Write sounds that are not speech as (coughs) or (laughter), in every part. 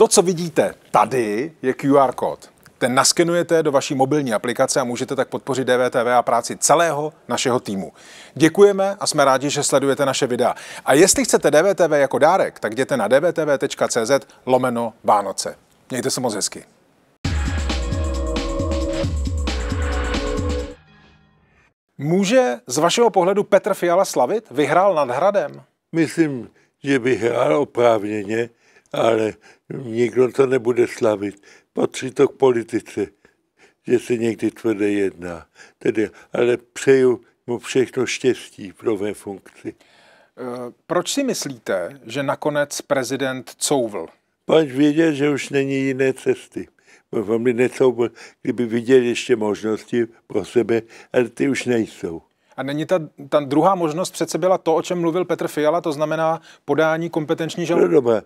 To, co vidíte tady, je QR kód. Ten naskenujete do vaší mobilní aplikace a můžete tak podpořit DVTV a práci celého našeho týmu. Děkujeme a jsme rádi, že sledujete naše videa. A jestli chcete DVTV jako dárek, tak jděte na dvtv.cz lomeno Vánoce. Mějte se moc hezky. Může z vašeho pohledu Petr Fiala slavit? Vyhrál nad Hradem? Myslím, že vyhrál oprávněně, ale nikdo to nebude slavit. Patří to k politice, že se někdy tvrdé jedná. Tedy, ale přeju mu všechno štěstí v nové funkci. Eh, proč si myslíte, že nakonec prezident couvl? Pač věděl, že už není jiné cesty. On by necouvl, kdyby viděl ještě možnosti pro sebe, ale ty už nejsou. A není ta, ta druhá možnost přece byla to, o čem mluvil Petr Fiala, to znamená podání kompetenční žaloby? No,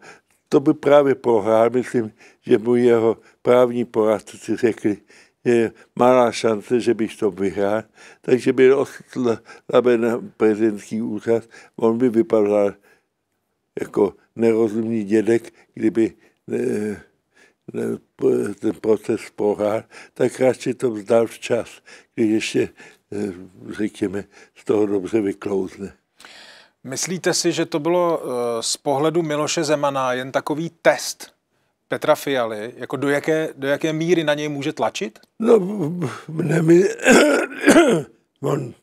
to by právě prohrál. Myslím, že mu jeho právní poradci řekli, je malá šance, že bych to vyhrál, takže byl oslaben prezidentský úřad. On by vypadal jako nerozumný dědek, kdyby eh, ne, ne, ten proces prohrál, tak radši to vzdal včas, když ještě, eh, řekněme, z toho dobře vyklouzne. Myslíte si, že to bylo eh, z pohledu Miloše Zemana jen takový test Petra Fialy, jako do jaké, do jaké míry na něj může tlačit? No, ne, my, (coughs) on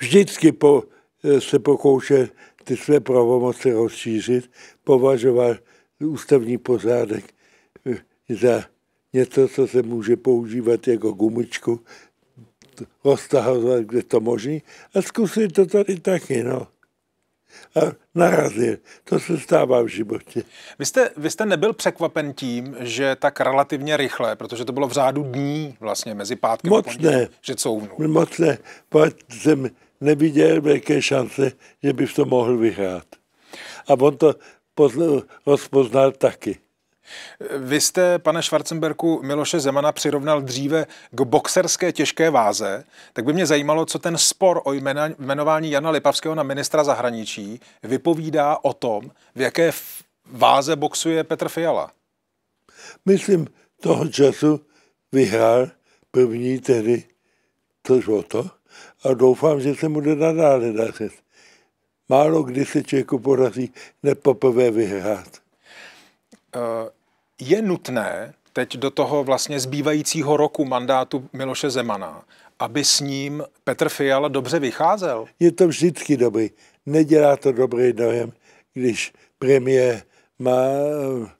vždycky po, eh, se pokoušel ty své pravomoci rozšířit, považoval ústavní pořádek eh, za něco, co se může používat jako gumičku roztahovat, kde to možný a zkusit to tady taky, no. A narazil. To se stává v životě. Vy jste, vy jste nebyl překvapen tím, že tak relativně rychle, protože to bylo v řádu dní vlastně mezi pátkem Moc a pondělí, ne. že couvnul. Moc ne, jsem neviděl velké šance, že bych to mohl vyhrát. A on to rozpoznal taky. Vy jste, pane Schwarzenberku, Miloše Zemana přirovnal dříve k boxerské těžké váze, tak by mě zajímalo, co ten spor o jmenování Jana Lipavského na ministra zahraničí vypovídá o tom, v jaké váze boxuje Petr Fiala. Myslím, toho času vyhrál první tedy to žloto a doufám, že se mu jde nadále dařit. Málo kdy se člověku podaří nepoprvé vyhrát. Eh, je nutné teď do toho vlastně zbývajícího roku mandátu Miloše Zemana, aby s ním Petr Fiala dobře vycházel? Je to vždycky dobrý. Nedělá to dobrý dojem, když premiér má eh,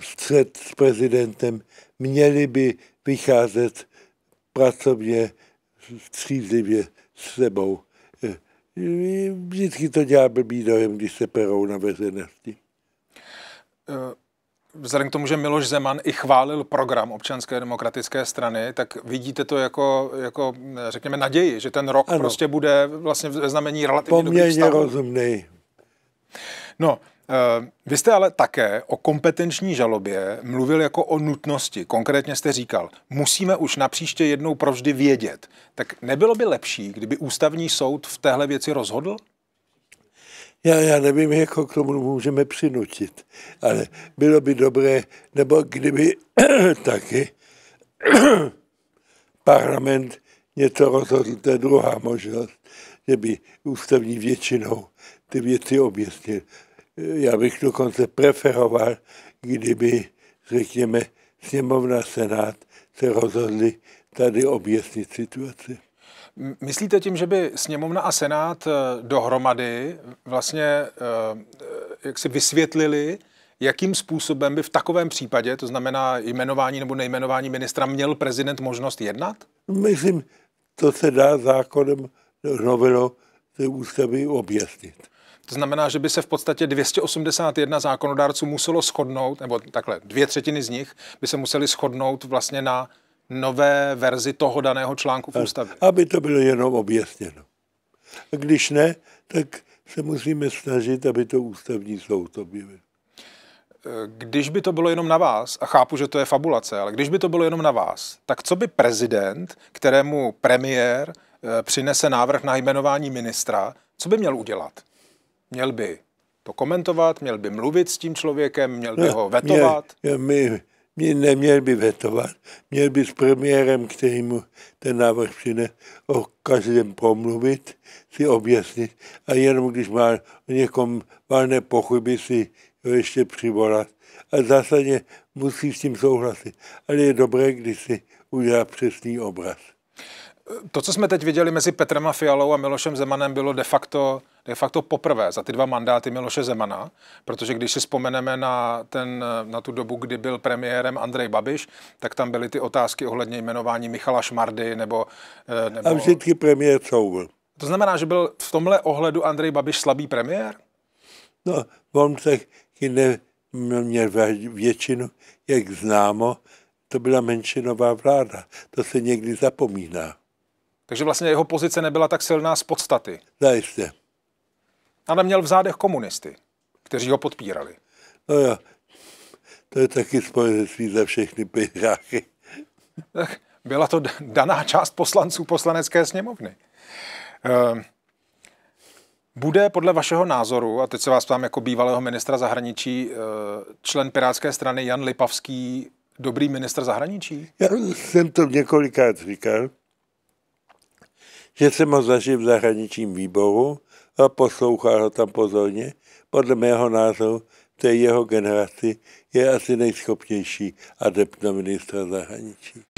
střed s prezidentem. Měli by vycházet pracovně, střízlivě s sebou. Eh, vždycky to dělá blbý dojem, když se perou na veřejnosti. Uh vzhledem k tomu, že Miloš Zeman i chválil program občanské demokratické strany, tak vidíte to jako, jako řekněme, naději, že ten rok ano. prostě bude vlastně ve znamení relativně Poměrně rozumný. No, eh, vy jste ale také o kompetenční žalobě mluvil jako o nutnosti. Konkrétně jste říkal, musíme už napříště jednou provždy vědět. Tak nebylo by lepší, kdyby ústavní soud v téhle věci rozhodl? já, já nevím, jak ho k tomu můžeme přinutit, ale bylo by dobré, nebo kdyby (clears throat) taky (clears throat) parlament něco rozhodl, to je druhá možnost, že by ústavní většinou ty věci objasnil. Já bych dokonce preferoval, kdyby, řekněme, sněmovna, senát se rozhodli tady objasnit situaci. Myslíte tím, že by sněmovna a senát eh, dohromady vlastně eh, eh, jak si vysvětlili, jakým způsobem by v takovém případě, to znamená jmenování nebo nejmenování ministra, měl prezident možnost jednat? Myslím, to se dá zákonem novelo ty ústavy objasnit. To znamená, že by se v podstatě 281 zákonodárců muselo shodnout, nebo takhle, dvě třetiny z nich by se museli shodnout vlastně na nové verzi toho daného článku v ústavě. Aby to bylo jenom objasněno. A když ne, tak se musíme snažit, aby to ústavní soud objevil. Když by to bylo jenom na vás, a chápu, že to je fabulace, ale když by to bylo jenom na vás, tak co by prezident, kterému premiér eh, přinese návrh na jmenování ministra, co by měl udělat? Měl by to komentovat, měl by mluvit s tím člověkem, měl by ho vetovat? Mě, my neměl by vetovat, měl by s premiérem, který mu ten návrh přine, o každém promluvit, si objasnit a jenom když má o někom valné pochyby, si ho ještě přivolat. A zásadně musí s tím souhlasit, ale je dobré, když si udělá přesný obraz. To, co jsme teď viděli mezi Petrem a Fialou a Milošem Zemanem, bylo de facto de facto poprvé za ty dva mandáty Miloše Zemana, protože když si vzpomeneme na, ten, na tu dobu, kdy byl premiérem Andrej Babiš, tak tam byly ty otázky ohledně jmenování Michala Šmardy nebo... Eh, nebo... A vždycky premiér Couvl. To znamená, že byl v tomhle ohledu Andrej Babiš slabý premiér? No, on taky neměl většinu, jak známo, to byla menšinová vláda. To se někdy zapomíná. Takže vlastně jeho pozice nebyla tak silná z podstaty. Zajistě. No, ale měl v zádech komunisty, kteří ho podpírali. No jo, to je taky spojenectví za všechny piráky. Tak byla to daná část poslanců poslanecké sněmovny. Ehm, bude podle vašeho názoru, a teď se vás ptám jako bývalého ministra zahraničí, eh, člen Pirátské strany Jan Lipavský dobrý ministr zahraničí? Já jsem to několikrát říkal, že jsem ho zažil v zahraničním výboru a poslouchá ho tam pozorně. Podle mého názoru té jeho generaci je asi nejschopnější adept na ministra zahraničí.